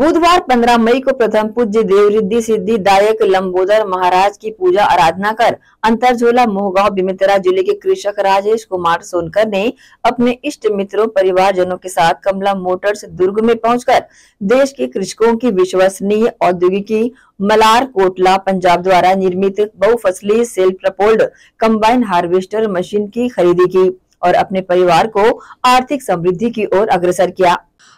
बुधवार 15 मई को प्रथम पूज्य देव रिद्धि सिद्धि दायक लंबोदर महाराज की पूजा आराधना कर अंतरझोला मोहगांव बिमित्रा जिले के कृषक राजेश कुमार सोनकर ने अपने इष्ट मित्रों परिवार जनों के साथ कमला मोटर्स दुर्ग में पहुंचकर देश के कृषकों की विश्वसनीय औद्योगिकी मलार कोटला पंजाब द्वारा निर्मित बहुफसली self propelled combine harvester machine की खरीदी की और अपने परिवार को आर्थिक समृद्धि की ओर अग्रसर किया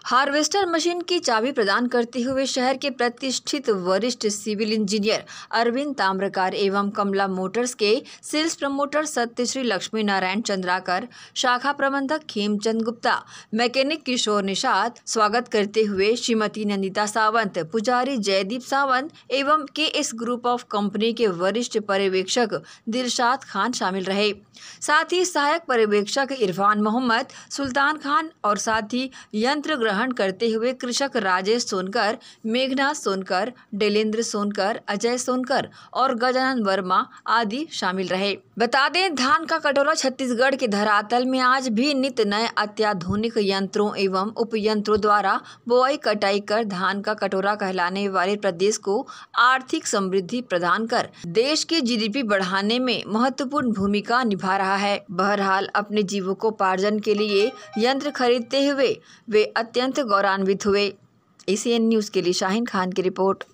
हार्वेस्टर मशीन की चाबी प्रदान करते हुए शहर के प्रतिष्ठित वरिष्ठ सिविल इंजीनियर अरविंद ताम्रकार एवं कमला मोटर्स के सेल्स प्रमोटर सत्य श्री लक्ष्मी नारायण चंद्राकर शाखा प्रबंधक खेमचंद गुप्ता मैकेनिक किशोर निषाद स्वागत करते हुए श्रीमती नंदिता सावंत पुजारी जयदीप सावंत एवं के एस ग्रुप ऑफ कंपनी के वरिष्ठ पर्यवेक्षक दिलशाद खान शामिल रहे साथ ही सहायक पर्यवेक्षक इरफान मोहम्मद सुल्तान खान और साथ ही यंत्र ग्रहण करते हुए कृषक राजेश सोनकर मेघनाथ सोनकर डेलेंद्र सोनकर अजय सोनकर और गजानंद वर्मा आदि शामिल रहे बता दें धान का कटोरा छत्तीसगढ़ के धरातल में आज भी नित नए अत्याधुनिक यंत्रों एवं उपयंत्रों द्वारा बोआई कटाई कर धान का कटोरा कहलाने वाले प्रदेश को आर्थिक समृद्धि प्रदान कर देश की जीडीपी बढ़ाने में महत्वपूर्ण भूमिका निभा रहा है बहरहाल अपने जीवों को पार्जन के लिए यंत्र खरीदते हुए वे अत्यंत अत्यंत गौरवान्वित हुए ए न्यूज़ के लिए शाहिन खान की रिपोर्ट